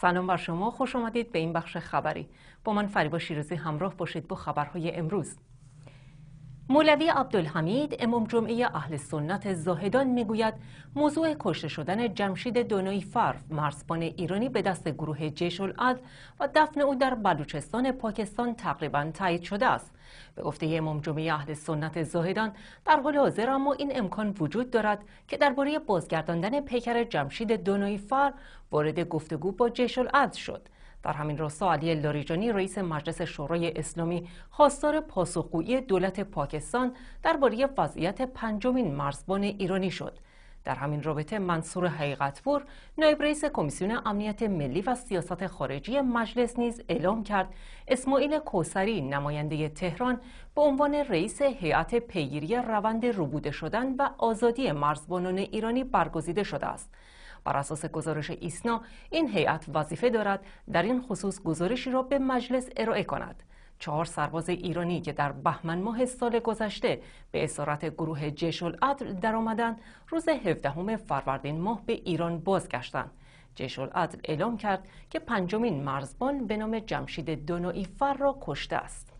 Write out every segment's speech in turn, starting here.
سلام بر شما خوش آمدید به این بخش خبری با من فریبا شیرازی همراه باشید با خبرهای امروز مولوی عبدالحمید امام جمعه اهل سنت زاهدان میگوید موضوع کشته شدن جمشید دونوی فرف مرزبان ایرانی به دست گروه جیش العدل و دفن او در بلوچستان پاکستان تقریبا تایید شده است به گفته امام جمعه اهل سنت زاهدان در حال حاضر اما این امکان وجود دارد که درباره بازگرداندن پیکر جمشید دونوی فر وارد گفتگو با جیش العدل شد در همین راستا علی لاریجانی رئیس مجلس شورای اسلامی خواستار پاسخگویی دولت پاکستان درباره وضعیت پنجمین مرزبان ایرانی شد در همین رابطه منصور حقیقتپور نایب رئیس کمیسیون امنیت ملی و سیاست خارجی مجلس نیز اعلام کرد اسماعیل کوسری نماینده تهران به عنوان رئیس هیئت پیگیری روند ربوده شدن و آزادی مرزبانان ایرانی برگزیده شده است بر اساس گزارش ایسنا این هیئت وظیفه دارد در این خصوص گزارشی را به مجلس ارائه کند چهار سرباز ایرانی که در بهمن ماه سال گذشته به اسارت گروه جیش العدل آمدن روز 17 فروردین ماه به ایران بازگشتند جیش العدل اعلام کرد که پنجمین مرزبان به نام جمشید دونوی فر را کشته است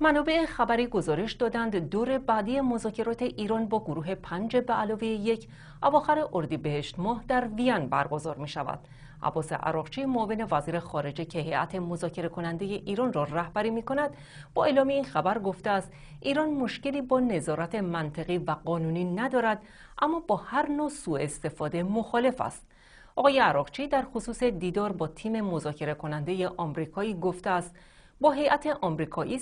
منابع خبری گزارش دادند دور بعدی مذاکرات ایران با گروه پنج به علاوه یک اواخر اردیبهشت ماه در وین برگزار می شود. عباس عراقچی معاون وزیر خارجه که هیئت مذاکره کننده ایران را رهبری می کند با اعلام این خبر گفته است ایران مشکلی با نظارت منطقی و قانونی ندارد اما با هر نوع سوء استفاده مخالف است آقای عراقچی در خصوص دیدار با تیم مذاکره کننده آمریکایی گفته است با هیئت آمریکایی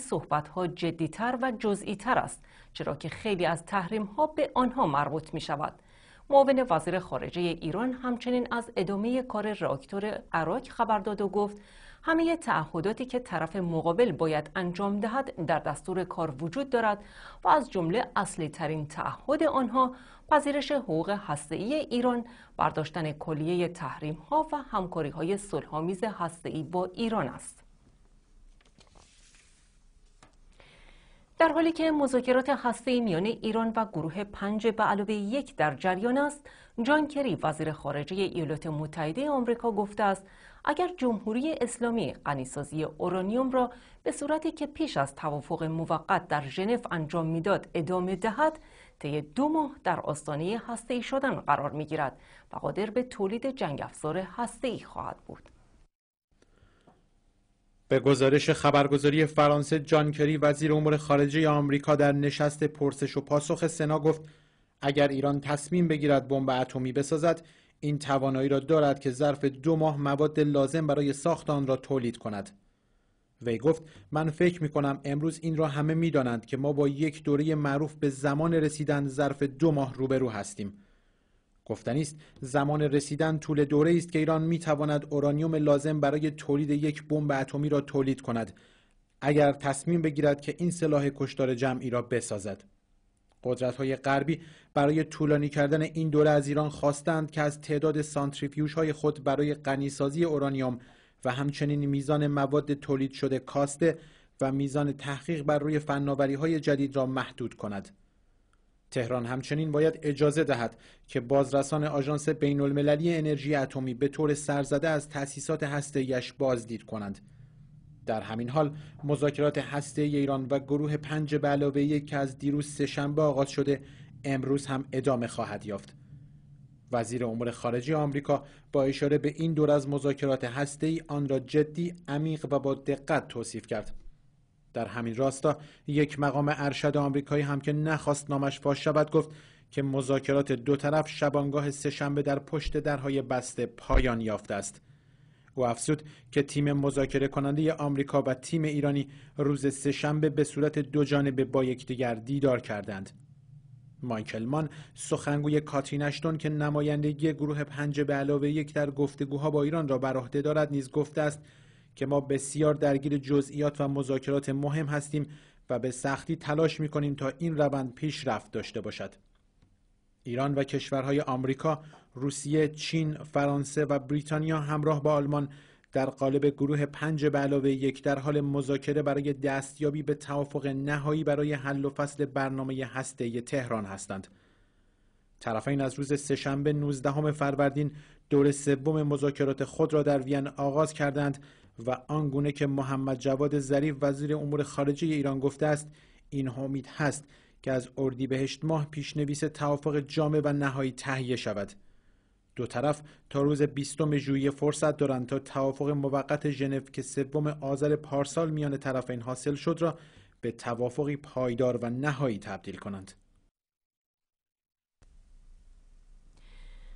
جدی تر و جزئی تر است چرا که خیلی از تحریم ها به آنها مربوط می شود معاون وزیر خارجه ایران همچنین از ادامه کار راکتور عراق خبر داد و گفت همه تعهداتی که طرف مقابل باید انجام دهد در دستور کار وجود دارد و از جمله اصلی ترین تعهد آنها پذیرش حقوق هسته‌ای ایران، برداشتن کلیه تحریم ها و همکاری های صلحآمیز ای با ایران است. در حالی که مذاکرات هسته‌ای میان ایران و گروه پنج به علاوه یک در جریان است، جان کری وزیر خارجه ایالات متحده آمریکا گفته است اگر جمهوری اسلامی غنیسازی اورانیوم را به صورتی که پیش از توافق موقت در ژنو انجام میداد ادامه دهد طی دو ماه در آستانه هسته‌ای شدن قرار میگیرد و قادر به تولید جنگ افزار هسته‌ای خواهد بود. به گزارش خبرگزاری فرانسه جان کری وزیر امور خارجه آمریکا در نشست پرسش و پاسخ سنا گفت اگر ایران تصمیم بگیرد بمب اتمی بسازد این توانایی را دارد که ظرف دو ماه مواد لازم برای ساخت آن را تولید کند وی گفت من فکر می کنم امروز این را همه می دانند که ما با یک دوره معروف به زمان رسیدن ظرف دو ماه روبرو هستیم گفتنی زمان رسیدن طول دوره است که ایران می تواند اورانیوم لازم برای تولید یک بمب اتمی را تولید کند اگر تصمیم بگیرد که این سلاح کشتار جمعی را بسازد قدرت های غربی برای طولانی کردن این دوره از ایران خواستند که از تعداد سانتریفیوژهای های خود برای غنیسازی اورانیوم و همچنین میزان مواد تولید شده کاسته و میزان تحقیق بر روی فناوری های جدید را محدود کند. تهران همچنین باید اجازه دهد که بازرسان آژانس بین المللی انرژی اتمی به طور سرزده از تأسیسات هسته‌ایش بازدید کنند. در همین حال مذاکرات هسته ایران و گروه پنج به علاوه که از دیروز سهشنبه آغاز شده امروز هم ادامه خواهد یافت. وزیر امور خارجه آمریکا با اشاره به این دور از مذاکرات هسته ای آن را جدی، عمیق و با دقت توصیف کرد. در همین راستا یک مقام ارشد آمریکایی هم که نخواست نامش فاش شود گفت که مذاکرات دو طرف شبانگاه سهشنبه در پشت درهای بسته پایان یافته است او افزود که تیم مذاکره کننده آمریکا و تیم ایرانی روز سهشنبه به صورت دو جانبه با یکدیگر دیدار کردند مایکل مان سخنگوی کاترین که نمایندگی گروه پنج به علاوه یک در گفتگوها با ایران را بر عهده دارد نیز گفته است که ما بسیار درگیر جزئیات و مذاکرات مهم هستیم و به سختی تلاش می کنیم تا این روند پیشرفت داشته باشد. ایران و کشورهای آمریکا، روسیه، چین، فرانسه و بریتانیا همراه با آلمان در قالب گروه پنج به علاوه یک در حال مذاکره برای دستیابی به توافق نهایی برای حل و فصل برنامه هسته تهران هستند. طرفین از روز سهشنبه 19 فروردین دور سوم مذاکرات خود را در وین آغاز کردند و آنگونه که محمد جواد ظریف وزیر امور خارجه ایران گفته است این امید هست که از اردیبهشت ماه پیشنویس توافق جامع و نهایی تهیه شود دو طرف تا روز 20 ژوئیه فرصت دارند تا توافق موقت ژنو که سوم آذر پارسال میان طرفین حاصل شد را به توافقی پایدار و نهایی تبدیل کنند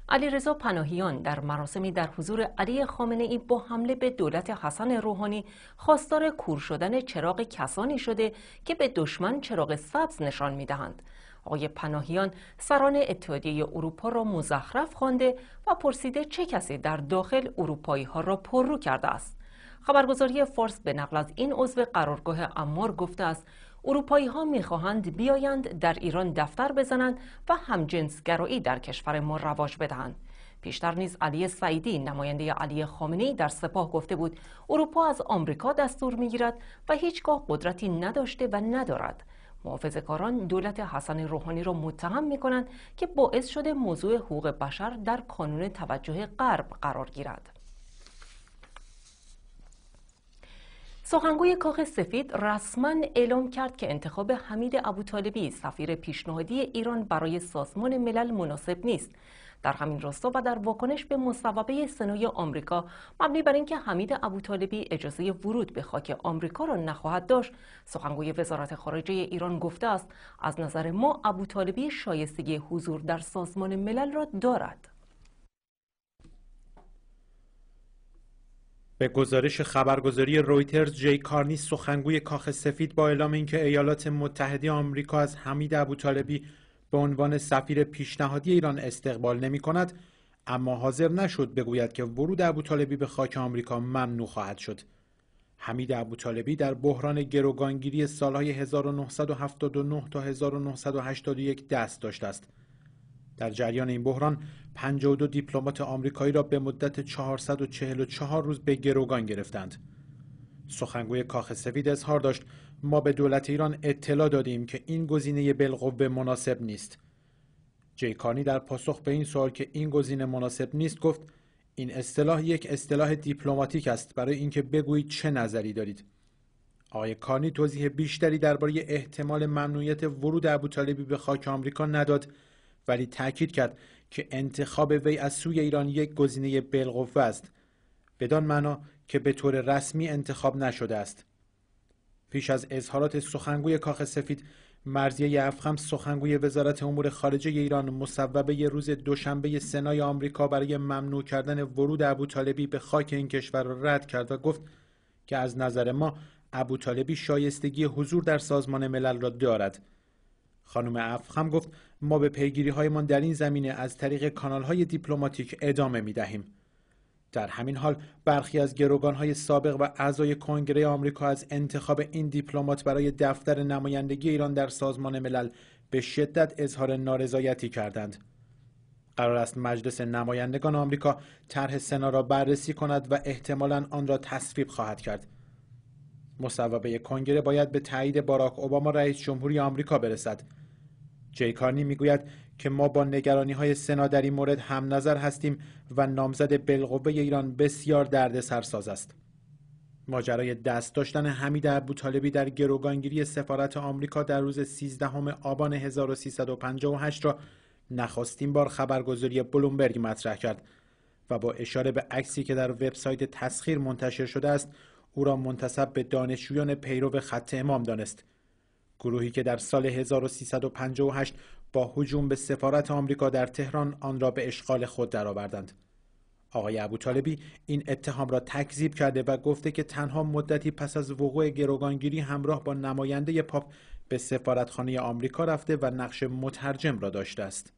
علی رضا پناهیان در مراسمی در حضور علی خامنه ای با حمله به دولت حسن روحانی خواستار کور شدن چراغ کسانی شده که به دشمن چراغ سبز نشان دهند. آقای پناهیان سران اتحادیه اروپا را مزخرف خوانده و پرسیده چه کسی در داخل اروپایی ها را پررو کرده است. خبرگزاری فارس به نقل از این عضو قرارگاه امار گفته است اروپایی ها میخواهند بیایند در ایران دفتر بزنند و همجنسگرایی در کشور ما رواج بدهند پیشتر نیز علی سعیدی نماینده علی خامنه‌ای در سپاه گفته بود اروپا از آمریکا دستور میگیرد و هیچگاه قدرتی نداشته و ندارد محافظ کاران دولت حسن روحانی را متهم می کنند که باعث شده موضوع حقوق بشر در کانون توجه غرب قرار گیرد. سخنگوی کاخ سفید رسما اعلام کرد که انتخاب حمید ابوطالبی سفیر پیشنهادی ایران برای سازمان ملل مناسب نیست در همین راستا و در واکنش به مصوبه سنای آمریکا مبنی بر اینکه حمید ابوطالبی اجازه ورود به خاک آمریکا را نخواهد داشت سخنگوی وزارت خارجه ایران گفته است از نظر ما ابوطالبی شایستگی حضور در سازمان ملل را دارد به گزارش خبرگزاری رویترز جی کارنی سخنگوی کاخ سفید با اعلام اینکه ایالات متحده آمریکا از حمید ابوطالبی به عنوان سفیر پیشنهادی ایران استقبال نمی کند اما حاضر نشد بگوید که ورود ابوطالبی به خاک آمریکا ممنوع خواهد شد حمید ابوطالبی در بحران گروگانگیری سالهای 1979 تا 1981 دست داشته است در جریان این بحران 52 دیپلمات آمریکایی را به مدت 444 روز به گروگان گرفتند. سخنگوی کاخ سفید اظهار داشت ما به دولت ایران اطلاع دادیم که این گزینه بالقوه مناسب نیست. جیکانی در پاسخ به این سوال که این گزینه مناسب نیست گفت این اصطلاح یک اصطلاح دیپلماتیک است برای اینکه بگویید چه نظری دارید. آقای کانی توضیح بیشتری درباره احتمال ممنوعیت ورود ابوطالبی به خاک آمریکا نداد ولی تاکید کرد که انتخاب وی از سوی ایران یک گزینه بالقوه است بدان معنا که به طور رسمی انتخاب نشده است پیش از اظهارات سخنگوی کاخ سفید مرزیه افخم سخنگوی وزارت امور خارجه ایران مصوبه روز دوشنبه سنای آمریکا برای ممنوع کردن ورود طالبی به خاک این کشور را رد کرد و گفت که از نظر ما طالبی شایستگی حضور در سازمان ملل را دارد خانم افخم گفت ما به پیگیری هایمان در این زمینه از طریق کانال های دیپلماتیک ادامه می دهیم. در همین حال برخی از گروگان های سابق و اعضای کنگره آمریکا از انتخاب این دیپلمات برای دفتر نمایندگی ایران در سازمان ملل به شدت اظهار نارضایتی کردند. قرار است مجلس نمایندگان آمریکا طرح سنا را بررسی کند و احتمالا آن را تصویب خواهد کرد. مصوبه کنگره باید به تایید باراک اوباما رئیس جمهوری آمریکا برسد. جیکانی میگوید که ما با نگرانی های سنا در این مورد هم نظر هستیم و نامزد بلقوه ایران بسیار درد سرساز است. ماجرای دست داشتن حمید ابوطالبی در گروگانگیری سفارت آمریکا در روز 13 آبان 1358 را نخستین بار خبرگزاری بلومبرگ مطرح کرد و با اشاره به عکسی که در وبسایت تسخیر منتشر شده است او را منتسب به دانشجویان پیرو خط امام دانست گروهی که در سال 1358 با هجوم به سفارت آمریکا در تهران آن را به اشغال خود درآوردند. آقای ابوطالبی این اتهام را تکذیب کرده و گفته که تنها مدتی پس از وقوع گروگانگیری همراه با نماینده پاپ به سفارتخانه آمریکا رفته و نقش مترجم را داشته است.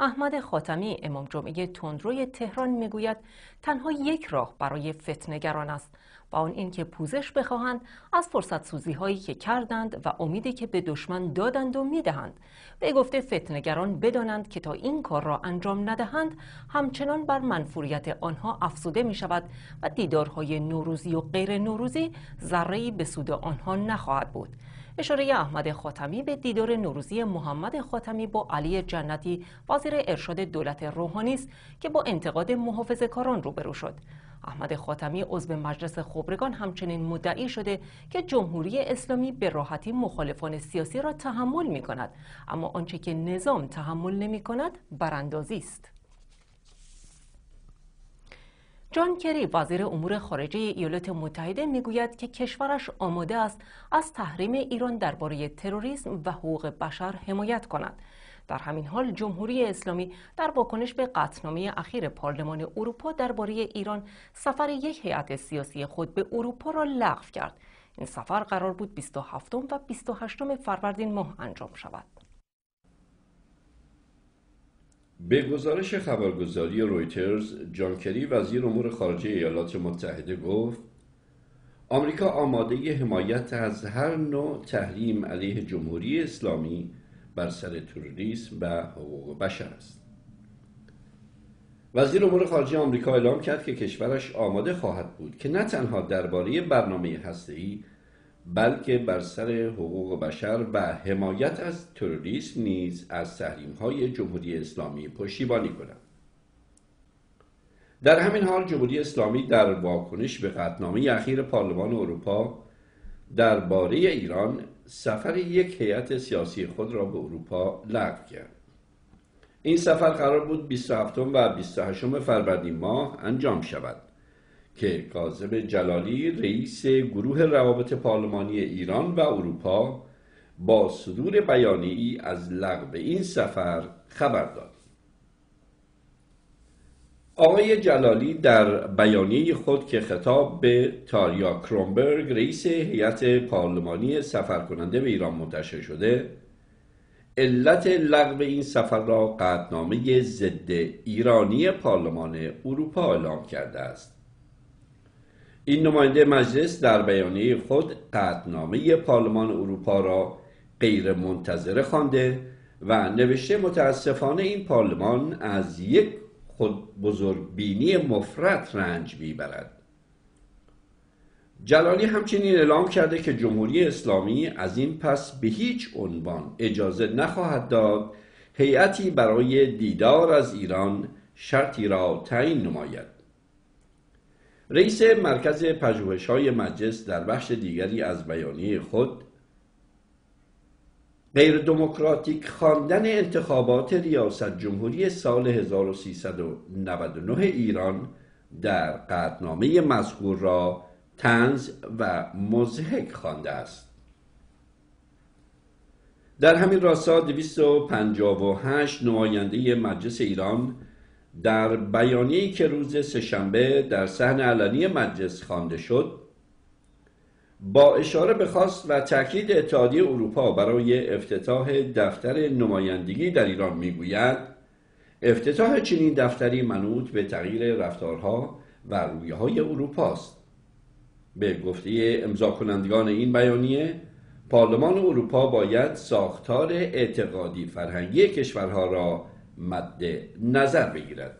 احمد خاتمی امام جمعه تندروی تهران میگوید تنها یک راه برای فتنگران است و آن اینکه پوزش بخواهند از فرصت سوزی هایی که کردند و امیدی که به دشمن دادند و میدهند به گفته فتنگران بدانند که تا این کار را انجام ندهند همچنان بر منفوریت آنها افزوده می شود و دیدارهای نوروزی و غیر نوروزی ذره به سود آنها نخواهد بود اشاره احمد خاتمی به دیدار نوروزی محمد خاتمی با علی جنتی وزیر ارشاد دولت روحانی است که با انتقاد محافظه کاران روبرو شد احمد خاتمی عضو مجلس خبرگان همچنین مدعی شده که جمهوری اسلامی به راحتی مخالفان سیاسی را تحمل می کند اما آنچه که نظام تحمل نمی کند براندازی است جان کری وزیر امور خارجه ایالات متحده میگوید که کشورش آماده است از تحریم ایران درباره تروریسم و حقوق بشر حمایت کند در همین حال جمهوری اسلامی در واکنش به قطعنامه اخیر پارلمان اروپا درباره ایران سفر یک هیئت سیاسی خود به اروپا را لغو کرد این سفر قرار بود 27 و 28 فروردین ماه انجام شود به گزارش خبرگزاری رویترز جان کری وزیر امور خارجه ایالات متحده گفت آمریکا آماده حمایت از هر نوع تحریم علیه جمهوری اسلامی بر سر تروریسم و حقوق بشر است وزیر امور خارجه آمریکا اعلام کرد که کشورش آماده خواهد بود که نه تنها درباره برنامه هسته‌ای بلکه بر سر حقوق بشر و حمایت از تروریسم نیز از تحریم های جمهوری اسلامی پشتیبانی کنند در همین حال جمهوری اسلامی در واکنش به قطنامه اخیر پارلمان اروپا درباره ایران سفر یک هیئت سیاسی خود را به اروپا لغو کرد این سفر قرار بود 27 و 28 فروردین ماه انجام شود که کاظم جلالی رئیس گروه روابط پارلمانی ایران و اروپا با صدور ای از لغو این سفر خبر داد. آقای جلالی در بیانیه خود که خطاب به تاریا کرومبرگ رئیس هیئت پارلمانی سفرکننده به ایران منتشر شده علت لغو این سفر را قدنامه ضد ایرانی پارلمان اروپا اعلام کرده است این نماینده مجلس در بیانیه خود قطنامه پارلمان اروپا را غیر منتظره خوانده و نوشته متاسفانه این پارلمان از یک خود بزرگبینی مفرط رنج میبرد جلالی همچنین اعلام کرده که جمهوری اسلامی از این پس به هیچ عنوان اجازه نخواهد داد هیئتی برای دیدار از ایران شرطی را تعیین نماید رئیس مرکز پجوهش های مجلس در بخش دیگری از بیانیه خود غیر دموکراتیک خواندن انتخابات ریاست جمهوری سال 1399 ایران در قطنامه مذکور را تنز و مزهک خوانده است در همین راستا 258 نماینده مجلس ایران در بیانیه‌ای که روز سهشنبه در صحن علنی مجلس خوانده شد با اشاره به خواست و تاکید اتحادیه اروپا برای افتتاح دفتر نمایندگی در ایران میگوید افتتاح چنین دفتری منوط به تغییر رفتارها و رویه های اروپا است به گفته امضا کنندگان این بیانیه پارلمان اروپا باید ساختار اعتقادی فرهنگی کشورها را مد نظر بگیرد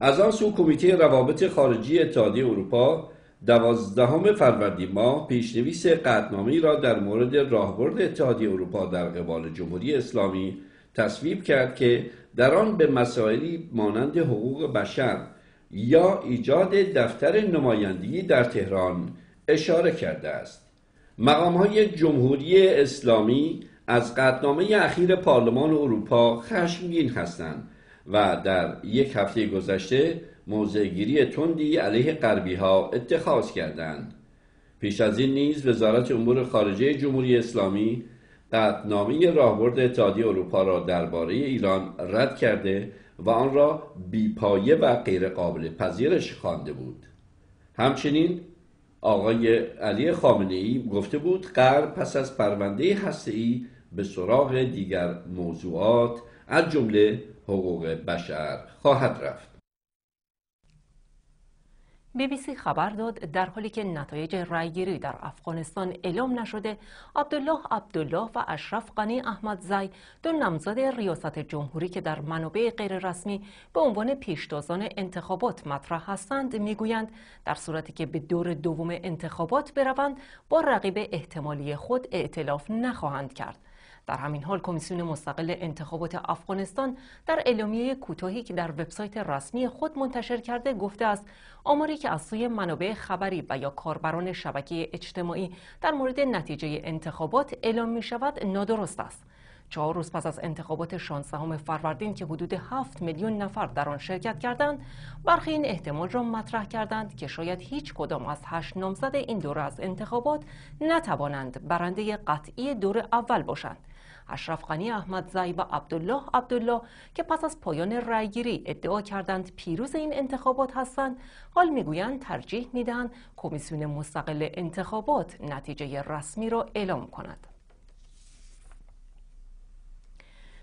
از آن سو کمیته روابط خارجی اتحادیه اروپا دوازدهم فروردین ماه پیشنویس قطنامه را در مورد راهبرد اتحادیه اروپا در قبال جمهوری اسلامی تصویب کرد که در آن به مسائلی مانند حقوق بشر یا ایجاد دفتر نمایندگی در تهران اشاره کرده است مقام های جمهوری اسلامی از قدنامه اخیر پارلمان اروپا خشمگین هستند و در یک هفته گذشته موضعگیری تندی علیه غربی ها اتخاذ کردند. پیش از این نیز وزارت امور خارجه جمهوری اسلامی قدنامه راهبرد اتحادیه اروپا را درباره ایران رد کرده و آن را بیپایه و غیرقابل پذیرش خوانده بود همچنین آقای علی خامنه ای گفته بود غرب پس از پرونده هسته ای به سراغ دیگر موضوعات از جمله حقوق بشر خواهد رفت بی بی سی خبر داد در حالی که نتایج رایگیری در افغانستان اعلام نشده عبدالله عبدالله و اشرف غنی احمدزی دو نامزد ریاست جمهوری که در منابع غیررسمی به عنوان پیشتازان انتخابات مطرح هستند میگویند در صورتی که به دور دوم انتخابات بروند با رقیب احتمالی خود ائتلاف نخواهند کرد در همین حال کمیسیون مستقل انتخابات افغانستان در اعلامیه کوتاهی که در وبسایت رسمی خود منتشر کرده گفته است آماری که از سوی منابع خبری و یا کاربران شبکه اجتماعی در مورد نتیجه انتخابات اعلام می شود نادرست است چهار روز پس از انتخابات شانزدهم فروردین که حدود 7 میلیون نفر در آن شرکت کردند برخی این احتمال را مطرح کردند که شاید هیچ کدام از هشت نامزد این دوره از انتخابات نتوانند برنده قطعی دور اول باشند اشرف احمد احمدزی و عبدالله عبدالله که پس از پایان رأیگیری ادعا کردند پیروز این انتخابات هستند حال میگویند ترجیح میدهند کمیسیون مستقل انتخابات نتیجه رسمی را اعلام کند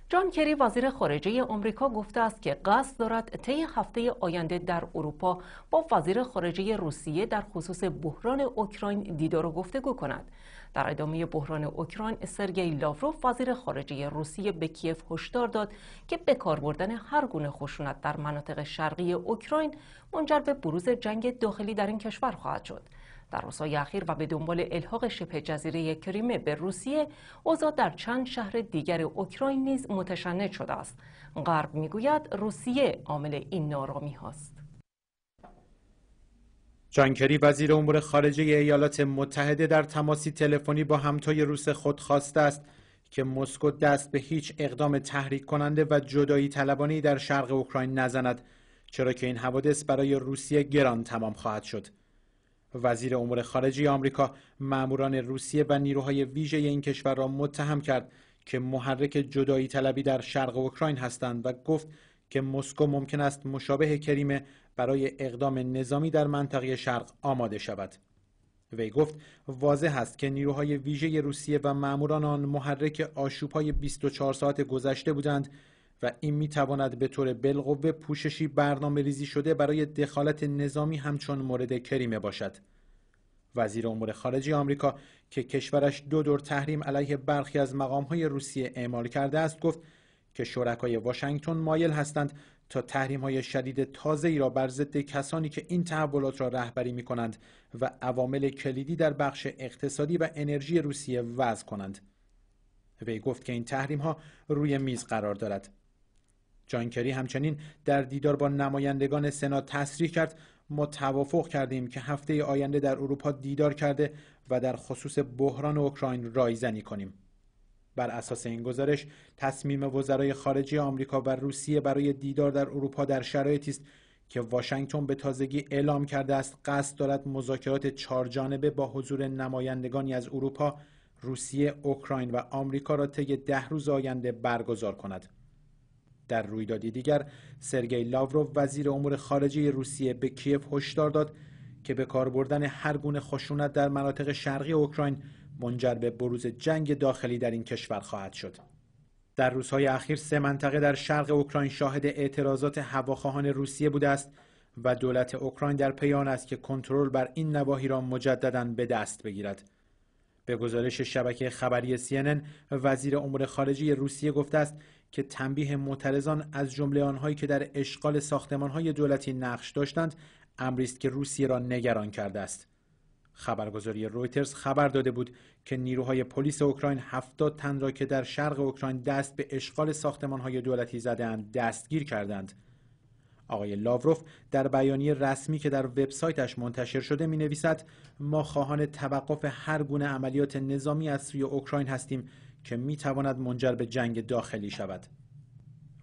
جان کری وزیر خارجه آمریکا گفته است که قصد دارد طی هفته آینده در اروپا با وزیر خارجه روسیه در خصوص بحران اوکراین دیدار و گفتگو کند در ادامه بحران اوکراین سرگئی لاوروف وزیر خارجه روسیه به کیف هشدار داد که بکار بردن هر گونه خشونت در مناطق شرقی اوکراین منجر به بروز جنگ داخلی در این کشور خواهد شد. در روزهای اخیر و به دنبال الحاق شبه جزیره کریمه به روسیه اوضاع در چند شهر دیگر اوکراین نیز متشنج شده است غرب میگوید روسیه عامل این نارامی هاست جان وزیر امور خارجه ایالات متحده در تماسی تلفنی با همتای روس خود خواسته است که مسکو دست به هیچ اقدام تحریک کننده و جدایی طلبانی در شرق اوکراین نزند چرا که این حوادث برای روسیه گران تمام خواهد شد وزیر امور خارجه آمریکا ماموران روسیه و نیروهای ویژه این کشور را متهم کرد که محرک جدایی طلبی در شرق اوکراین هستند و گفت که مسکو ممکن است مشابه کریمه برای اقدام نظامی در منطقه شرق آماده شود وی گفت واضح است که نیروهای ویژه روسیه و ماموران آن محرک آشوبهای 24 ساعت گذشته بودند و این می تواند به طور بالقوه پوششی برنامه ریزی شده برای دخالت نظامی همچون مورد کریمه باشد. وزیر امور خارجی آمریکا که کشورش دو دور تحریم علیه برخی از مقامهای روسیه اعمال کرده است گفت که شرکای واشنگتن مایل هستند تا تحریم های شدید تازه ای را بر ضد کسانی که این تحولات را رهبری می کنند و عوامل کلیدی در بخش اقتصادی و انرژی روسیه وضع کنند. وی گفت که این تحریم ها روی میز قرار دارد. جان کری همچنین در دیدار با نمایندگان سنا تصریح کرد ما توافق کردیم که هفته آینده در اروپا دیدار کرده و در خصوص بحران اوکراین رایزنی کنیم. بر اساس این گزارش تصمیم وزرای خارجه آمریکا و روسیه برای دیدار در اروپا در شرایطی است که واشنگتن به تازگی اعلام کرده است قصد دارد مذاکرات چهارجانبه با حضور نمایندگانی از اروپا روسیه، اوکراین و آمریکا را طی ده روز آینده برگزار کند. در رویدادی دیگر سرگئی لاوروف وزیر امور خارجه روسیه به کیف هشدار داد که به کار بردن هر گونه خشونت در مناطق شرقی اوکراین منجر به بروز جنگ داخلی در این کشور خواهد شد. در روزهای اخیر سه منطقه در شرق اوکراین شاهد اعتراضات هواخواهان روسیه بوده است و دولت اوکراین در پی است که کنترل بر این نواحی را مجددا به دست بگیرد. به گزارش شبکه خبری CNN وزیر امور خارجه روسیه گفته است که تنبیه معترضان از جمله آنهایی که در اشغال ساختمانهای دولتی نقش داشتند امری است که روسیه را نگران کرده است. خبرگزاری رویترز خبر داده بود که نیروهای پلیس اوکراین 70 تن را که در شرق اوکراین دست به اشغال ساختمانهای دولتی زدهاند دستگیر کردند. آقای لاوروف در بیانیه رسمی که در وبسایتش منتشر شده می نویسد ما خواهان توقف هر گونه عملیات نظامی از سوی اوکراین هستیم که می تواند منجر به جنگ داخلی شود.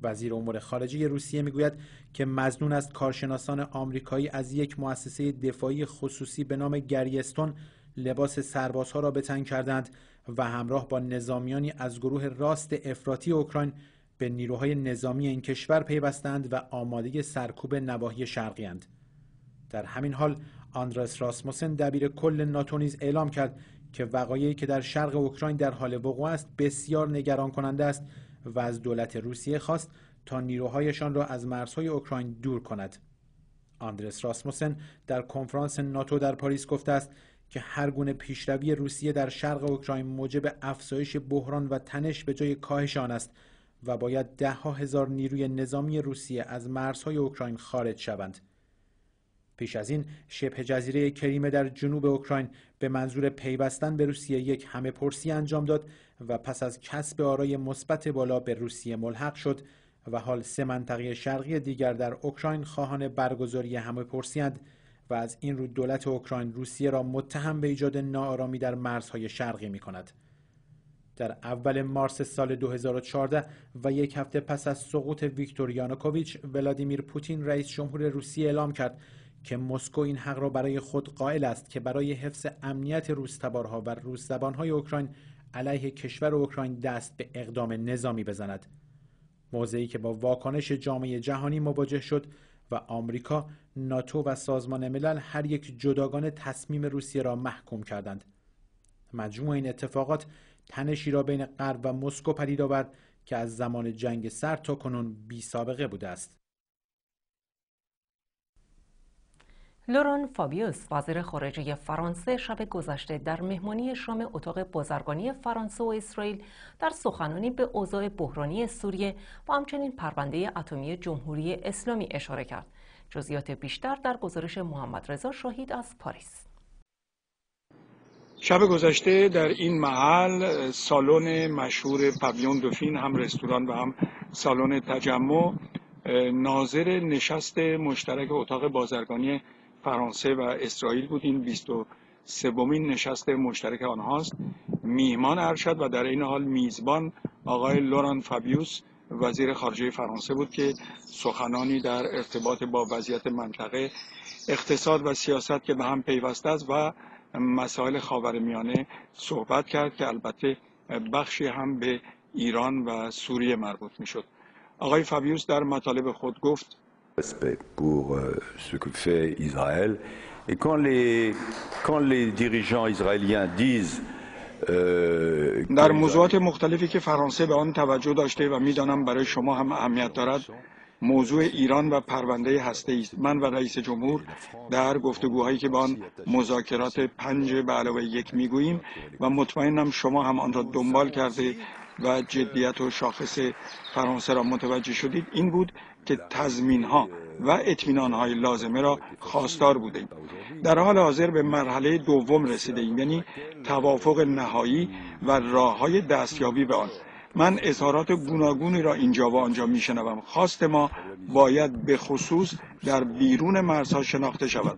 وزیر امور خارجه روسیه میگوید که مزنون از کارشناسان آمریکایی از یک مؤسسه دفاعی خصوصی به نام گریستون لباس سربازها را تن کردند و همراه با نظامیانی از گروه راست افراطی اوکراین به نیروهای نظامی این کشور پیوستند و آماده سرکوب نواحی شرقی در همین حال آندرس راسموسن دبیر کل ناتو نیز اعلام کرد که وقایعی که در شرق اوکراین در حال وقوع است بسیار نگران کننده است و از دولت روسیه خواست تا نیروهایشان را از مرزهای اوکراین دور کند آندرس راسموسن در کنفرانس ناتو در پاریس گفته است که هر گونه پیشروی روسیه در شرق اوکراین موجب افزایش بحران و تنش به جای کاهش آن است و باید ده ها هزار نیروی نظامی روسیه از مرزهای اوکراین خارج شوند. پیش از این شبه جزیره کریمه در جنوب اوکراین به منظور پیوستن به روسیه یک همه پرسی انجام داد و پس از کسب آرای مثبت بالا به روسیه ملحق شد و حال سه منطقه شرقی دیگر در اوکراین خواهان برگزاری همه پرسیند و از این رو دولت اوکراین روسیه را متهم به ایجاد ناآرامی در مرزهای شرقی می کند. در اول مارس سال 2014 و یک هفته پس از سقوط ویکتور یانوکوویچ ولادیمیر پوتین رئیس جمهور روسیه اعلام کرد که مسکو این حق را برای خود قائل است که برای حفظ امنیت روستبارها و روسزبانهای اوکراین علیه کشور اوکراین دست به اقدام نظامی بزند موضعی که با واکنش جامعه جهانی مواجه شد و آمریکا، ناتو و سازمان ملل هر یک جداگانه تصمیم روسیه را محکوم کردند. مجموع این اتفاقات تنشی را بین غرب و مسکو پدید آورد که از زمان جنگ سر تا کنون بی سابقه بوده است. لوران فابیوس وزیر خارجه فرانسه شب گذشته در مهمانی شام اتاق بازرگانی فرانسه و اسرائیل در سخنانی به اوضاع بحرانی سوریه و همچنین پرونده اتمی جمهوری اسلامی اشاره کرد. جزئیات بیشتر در گزارش محمد رضا شاهید از پاریس. شب گذشته در این محل سالن مشهور پابیون دوفین هم رستوران و هم سالن تجمع ناظر نشست مشترک اتاق بازرگانی فرانسه و اسرائیل بود این 23 سومین نشست مشترک آنهاست میهمان ارشد و در این حال میزبان آقای لوران فابیوس وزیر خارجه فرانسه بود که سخنانی در ارتباط با وضعیت منطقه اقتصاد و سیاست که به هم پیوسته است و مسائل خاورمیانه صحبت کرد که البته بخشی هم به ایران و سوریه مربوط میشد آقای فابیوس در مطالب خود گفت respect pour euh, ce que fait Israël. Et quand les, quand les dirigeants israéliens disent euh, در موضوعات مختلفی که فرانسه به آن توجه داشته و میدانم برای شما هم اهمیت دارد موضوع ایران و پرونده هسته است من و رئیس جمهور در گفتگوهایی که به آن مذاکرات پنج به علاوه یک میگوییم و مطمئنم شما هم آن را دنبال کرده و جدیت و شاخص فرانسه را متوجه شدید این بود که تضمین ها و اطمینان های لازمه را خواستار بوده ایم. در حال حاضر به مرحله دوم رسیده ایم یعنی توافق نهایی و راه های دستیابی به آن من اظهارات گوناگونی را اینجا و آنجا میشنوم خواست ما باید به خصوص در بیرون مرزها شناخته شود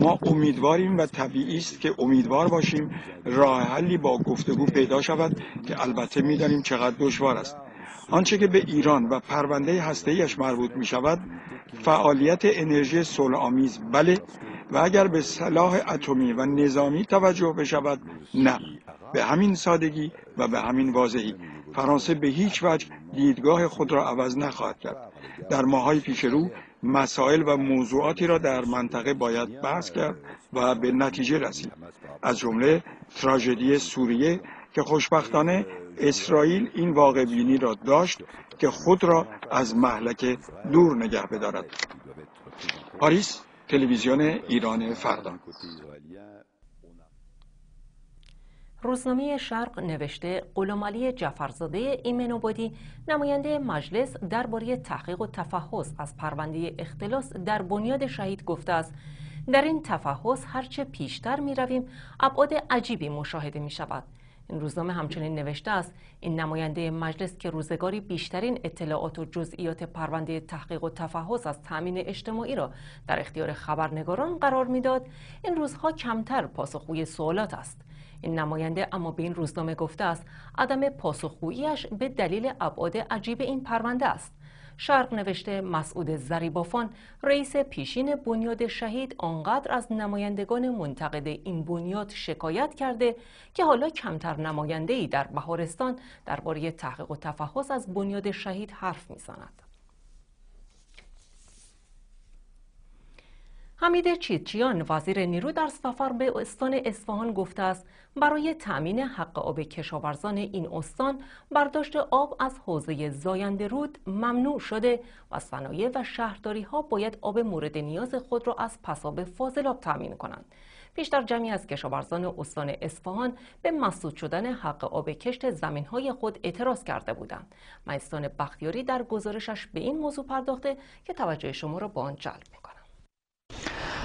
ما امیدواریم و طبیعی است که امیدوار باشیم راه حلی با گفتگو پیدا شود که البته میدانیم چقدر دشوار است آنچه که به ایران و پرونده هسته‌ایش مربوط می شود فعالیت انرژی صلحآمیز بله و اگر به سلاح اتمی و نظامی توجه بشود نه به همین سادگی و به همین واضحی فرانسه به هیچ وجه دیدگاه خود را عوض نخواهد کرد در ماهای پیش رو مسائل و موضوعاتی را در منطقه باید بحث کرد و به نتیجه رسید از جمله تراژدی سوریه که خوشبختانه اسرائیل این واقع بینی را داشت که خود را از محلک دور نگه بدارد پاریس تلویزیون ایران فردا روزنامه شرق نوشته جفرزاده جعفرزاده ایمنوبادی نماینده مجلس درباره تحقیق و تفحص از پرونده اختلاس در بنیاد شهید گفته است در این تفحص هرچه پیشتر می رویم ابعاد عجیبی مشاهده می شود این روزنامه همچنین نوشته است این نماینده مجلس که روزگاری بیشترین اطلاعات و جزئیات پرونده تحقیق و تفحص از تامین اجتماعی را در اختیار خبرنگاران قرار میداد این روزها کمتر پاسخگوی سوالات است این نماینده اما به این روزنامه گفته است عدم پاسخگوییش به دلیل ابعاد عجیب این پرونده است شرق نوشته مسعود زریبافان رئیس پیشین بنیاد شهید آنقدر از نمایندگان منتقد این بنیاد شکایت کرده که حالا کمتر نماینده در بهارستان درباره تحقیق و تفحص از بنیاد شهید حرف میزند. حمید چیتچیان وزیر نیرو در سفر به استان اصفهان گفته است برای تأمین حق آب کشاورزان این استان برداشت آب از حوزه زاینده رود ممنوع شده و صنایع و شهرداری ها باید آب مورد نیاز خود را از پساب فاضلاب تأمین کنند. بیشتر جمعی از کشاورزان استان اصفهان به مسدود شدن حق آب کشت های خود اعتراض کرده بودند. مستان بختیاری در گزارشش به این موضوع پرداخته که توجه شما را به آن جلب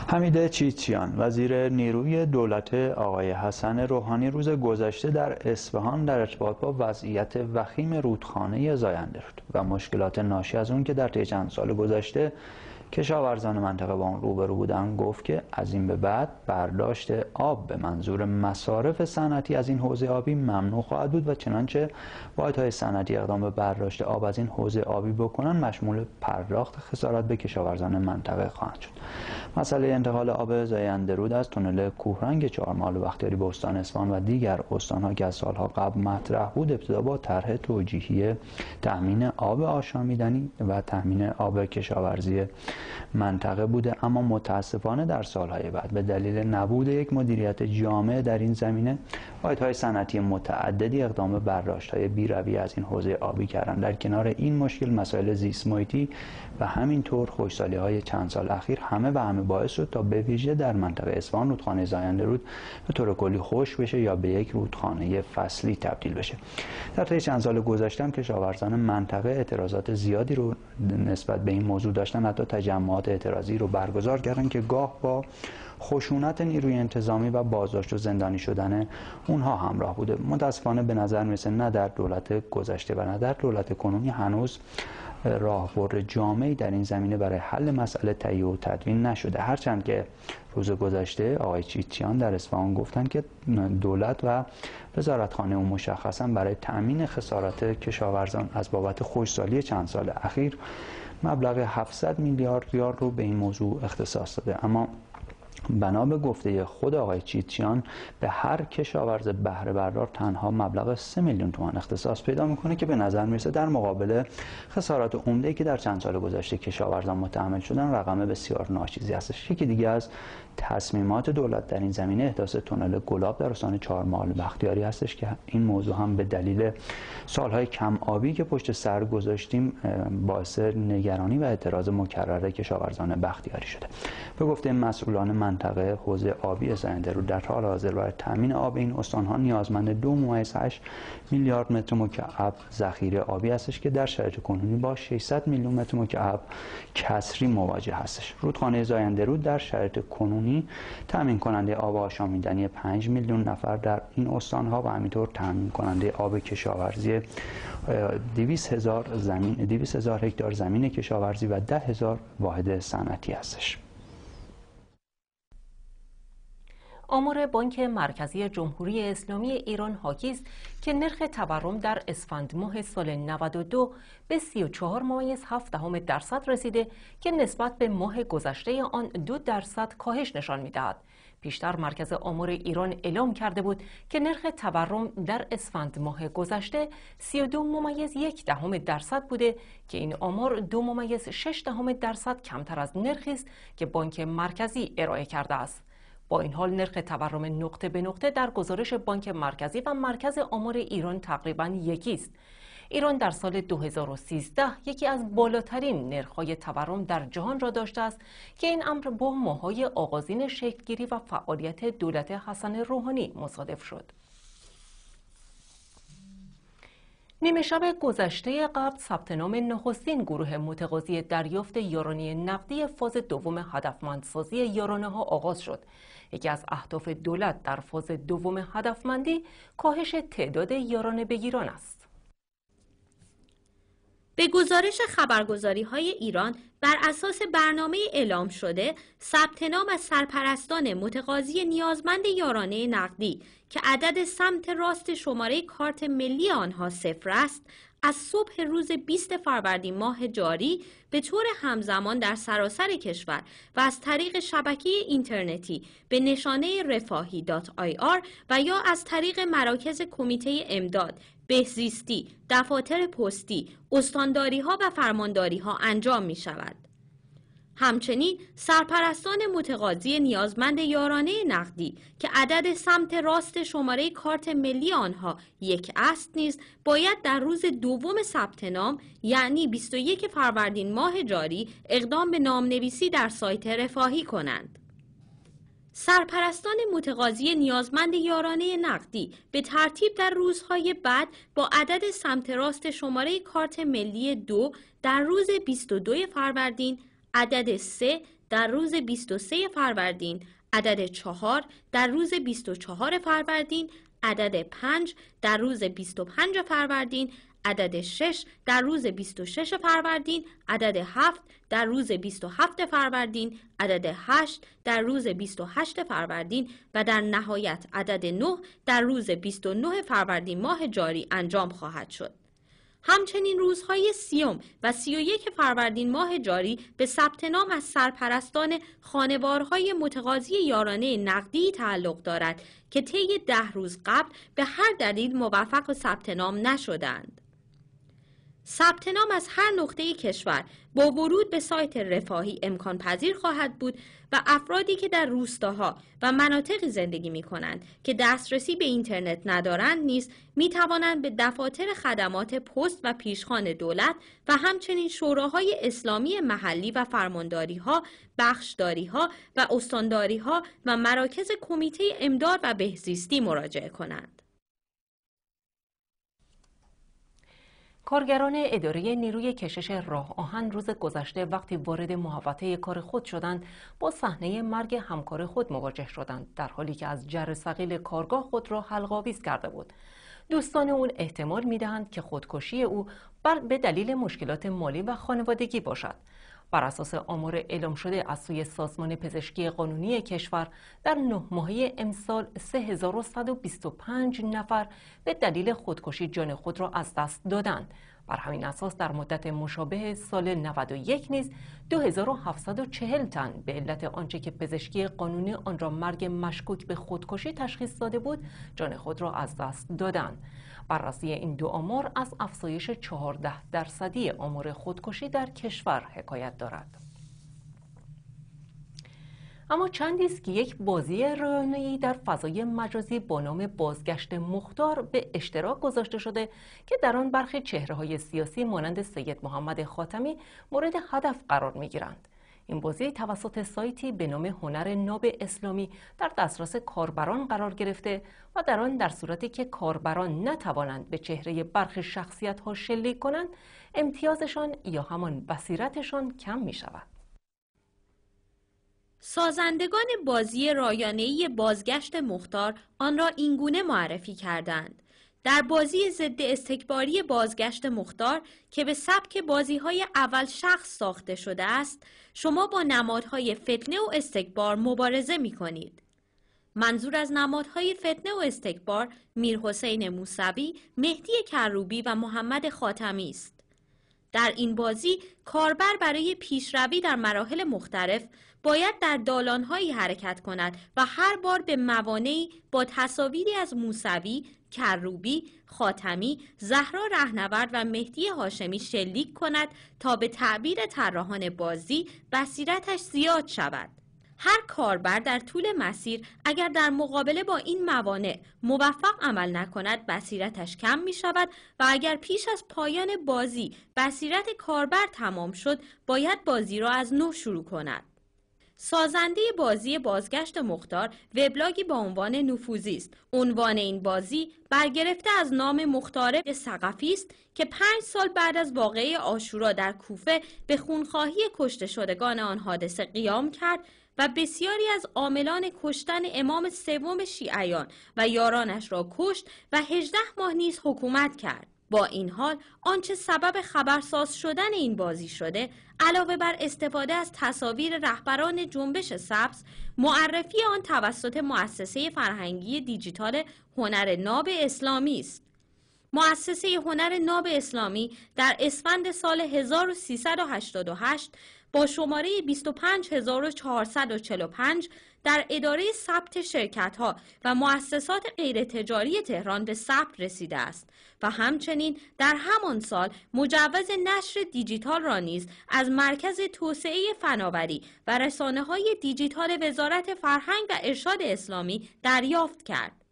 حمید چیچیان وزیر نیروی دولت آقای حسن روحانی روز گذشته در اصفهان در ارتباط با وضعیت وخیم رودخانه زاینده رود و مشکلات ناشی از اون که در طی چند سال گذشته کشاورزان منطقه با اون روبرو بودن گفت که از این به بعد برداشت آب به منظور مصارف صنعتی از این حوزه آبی ممنوع خواهد بود و چنانچه های صنعتی اقدام به برداشت آب از این حوزه آبی بکنن مشمول پرداخت خسارت به کشاورزان منطقه خواهند شد مسئله انتقال آب زاینده رود از تونل کوهرنگ چهارمال و بختیاری به استان اصفهان و دیگر ها که از سالها قبل مطرح بود ابتدا با طرح توجیهی تأمین آب آشامیدنی و تأمین آب کشاورزی منطقه بوده اما متاسفانه در سالهای بعد به دلیل نبود یک مدیریت جامع در این زمینه واحدهای صنعتی متعددی اقدام به های بیرویه از این حوزه آبی کردن در کنار این مشکل مسائل زیست و همینطور خوشسالی های چند سال اخیر همه و همه باعث شد تا به ویژه در منطقه اصفهان رودخانه زاینده رود به طور کلی خوش بشه یا به یک رودخانه فصلی تبدیل بشه در طی چند سال که کشاورزان منطقه اعتراضات زیادی رو نسبت به این موضوع داشتن حتی تجمعات اعتراضی رو برگزار کردن که گاه با خشونت نیروی انتظامی و بازداشت و زندانی شدن اونها همراه بوده متاسفانه به نظر میسه نه در دولت گذشته و نه در دولت کنونی هنوز بر جامعی در این زمینه برای حل مسئله تهیه و تدوین نشده هرچند که روز گذشته آقای چیتیان در اصفهان گفتند که دولت و وزارتخانه اون مشخصا برای تأمین خسارات کشاورزان از بابت خوشسالی چند سال اخیر مبلغ 700 میلیارد ریال رو به این موضوع اختصاص داده اما بنا به گفته خود آقای چیتچیان به هر کشاورز بهره بردار تنها مبلغ سه میلیون تومان اختصاص پیدا میکنه که به نظر میرسه در مقابل خسارات عمده که در چند سال گذشته کشاورزان متحمل شدن رقم بسیار ناچیزی هستش یکی دیگه از تصمیمات دولت در این زمینه احداث تونل گلاب در استان چهارمحال بختیاری هستش که این موضوع هم به دلیل سالهای کم آبی که پشت سر گذاشتیم باعث نگرانی و اعتراض مکرر کشاورزان بختیاری شده به گفته مسئولان منطقه حوزه آبی زنده رو در حال حاضر برای تامین آب این استان ها نیازمند دو میلیارد متر مکعب ذخیره آبی هستش که در شرایط کنونی با 600 میلیون متر مکعب کسری مواجه هستش رودخانه زاینده در شرایط کنونی تامین کننده آب آشامیدنی 5 میلیون نفر در این استان ها و همینطور تامین کننده آب کشاورزی 200 هزار زمین هکتار زمین کشاورزی و 10 هزار واحد صنعتی هستش آمار بانک مرکزی جمهوری اسلامی ایران حاکی است که نرخ تورم در اسفند ماه سال 92 به 34 ممیز 7 درصد رسیده که نسبت به ماه گذشته آن 2 درصد کاهش نشان میدهد. پیشتر مرکز آمار ایران اعلام کرده بود که نرخ تورم در اسفند ماه گذشته 32 ممیز یک دهم درصد بوده که این آمار دو ممیز شش دهم درصد کمتر از نرخی است که بانک مرکزی ارائه کرده است. با این حال نرخ تورم نقطه به نقطه در گزارش بانک مرکزی و مرکز آمار ایران تقریبا یکی است. ایران در سال 2013 یکی از بالاترین نرخ‌های تورم در جهان را داشته است که این امر با ماهای آغازین شکلگیری و فعالیت دولت حسن روحانی مصادف شد. نیمه شب گذشته قبل ثبت نام نخستین گروه متقاضی دریافت یارانی نقدی فاز دوم هدفمندسازی یارانه ها آغاز شد. یکی از اهداف دولت در فاز دوم هدفمندی کاهش تعداد یارانه بگیران است. به گزارش خبرگزاری های ایران بر اساس برنامه اعلام شده ثبت نام از سرپرستان متقاضی نیازمند یارانه نقدی که عدد سمت راست شماره کارت ملی آنها صفر است از صبح روز 20 فروردین ماه جاری به طور همزمان در سراسر کشور و از طریق شبکه اینترنتی به نشانه رفاهی.ir و یا از طریق مراکز کمیته امداد بهزیستی، دفاتر پستی، استانداری ها و فرمانداری ها انجام می شود. همچنین سرپرستان متقاضی نیازمند یارانه نقدی که عدد سمت راست شماره کارت ملی آنها یک است نیز باید در روز دوم ثبت نام یعنی 21 فروردین ماه جاری اقدام به نامنویسی در سایت رفاهی کنند. سرپرستان متقاضی نیازمند یارانه نقدی به ترتیب در روزهای بعد با عدد سمت راست شماره کارت ملی دو در روز 22 فروردین، عدد 3 در روز 23 فروردین، عدد 4 در روز 24 فروردین، عدد 5 در روز 25 فروردین، عدد 6 در روز 26 فروردین، عدد 7 در روز 27 فروردین، عدد 8 در روز 28 فروردین و در نهایت عدد 9 در روز 29 فروردین ماه جاری انجام خواهد شد. همچنین روزهای سیوم و سی و فروردین ماه جاری به ثبت نام از سرپرستان خانوارهای متقاضی یارانه نقدی تعلق دارد که طی ده روز قبل به هر دلیل موفق و ثبت نام نشدند. ثبت نام از هر نقطه کشور با ورود به سایت رفاهی امکان پذیر خواهد بود و افرادی که در روستاها و مناطقی زندگی می کنند که دسترسی به اینترنت ندارند نیز می توانند به دفاتر خدمات پست و پیشخان دولت و همچنین شوراهای اسلامی محلی و فرمانداری ها، بخشداری ها و استانداری ها و مراکز کمیته امداد و بهزیستی مراجعه کنند. کارگران اداره نیروی کشش راه آهن روز گذشته وقتی وارد محوطه کار خود شدند با صحنه مرگ همکار خود مواجه شدند در حالی که از جر سقیل کارگاه خود را حلقاویز کرده بود دوستان اون احتمال میدهند که خودکشی او بر به دلیل مشکلات مالی و خانوادگی باشد بر اساس آمار اعلام شده از سوی سازمان پزشکی قانونی کشور در نه ماهه امسال 3125 نفر به دلیل خودکشی جان خود را از دست دادند بر همین اساس در مدت مشابه سال 91 نیز 2740 تن به علت آنچه که پزشکی قانونی آن را مرگ مشکوک به خودکشی تشخیص داده بود جان خود را از دست دادند بررسی این دو آمار از افزایش 14 درصدی آمار خودکشی در کشور حکایت دارد. اما چندی است که یک بازی رایانه‌ای در فضای مجازی با نام بازگشت مختار به اشتراک گذاشته شده که در آن برخی های سیاسی مانند سید محمد خاتمی مورد هدف قرار می‌گیرند. این بازی توسط سایتی به نام هنر ناب اسلامی در دسترس کاربران قرار گرفته و در آن در صورتی که کاربران نتوانند به چهره برخی شخصیت ها شلیک کنند امتیازشان یا همان بصیرتشان کم می شود. سازندگان بازی رایانه‌ای بازگشت مختار آن را اینگونه معرفی کردند در بازی ضد استکباری بازگشت مختار که به سبک بازی های اول شخص ساخته شده است شما با نمادهای فتنه و استکبار مبارزه می کنید. منظور از نمادهای فتنه و استکبار میرحسین موسوی، مهدی کروبی و محمد خاتمی است. در این بازی کاربر برای پیشروی در مراحل مختلف باید در دالانهایی حرکت کند و هر بار به موانعی با تصاویری از موسوی، کروبی، خاتمی، زهرا رهنورد و مهدی هاشمی شلیک کند تا به تعبیر طراحان بازی بصیرتش زیاد شود. هر کاربر در طول مسیر اگر در مقابله با این موانع موفق عمل نکند بصیرتش کم می شود و اگر پیش از پایان بازی بصیرت کاربر تمام شد باید بازی را از نو شروع کند. سازنده بازی بازگشت مختار وبلاگی با عنوان نفوذی است عنوان این بازی برگرفته از نام مختار سقفی است که پنج سال بعد از واقعه آشورا در کوفه به خونخواهی کشته شدگان آن حادثه قیام کرد و بسیاری از عاملان کشتن امام سوم شیعیان و یارانش را کشت و هجده ماه نیز حکومت کرد با این حال آنچه سبب خبرساز شدن این بازی شده علاوه بر استفاده از تصاویر رهبران جنبش سبز معرفی آن توسط مؤسسه فرهنگی دیجیتال هنر ناب اسلامی است مؤسسه هنر ناب اسلامی در اسفند سال 1388 با شماره 25445 در اداره ثبت شرکت ها و مؤسسات غیر تجاری تهران به ثبت رسیده است و همچنین در همان سال مجوز نشر دیجیتال را نیز از مرکز توسعه فناوری و رسانه های دیجیتال وزارت فرهنگ و ارشاد اسلامی دریافت کرد.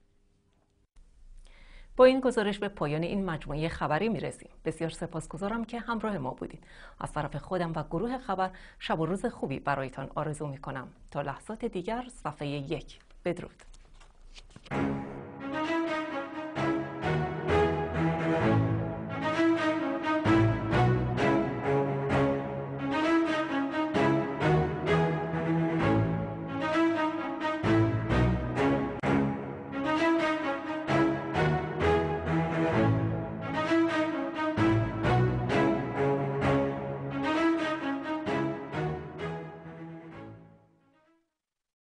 با این گزارش به پایان این مجموعه خبری میرسیم بسیار سپاسگزارم که همراه ما بودید از طرف خودم و گروه خبر شب و روز خوبی برایتان آرزو کنم. تا لحظات دیگر صفحه یک بدرود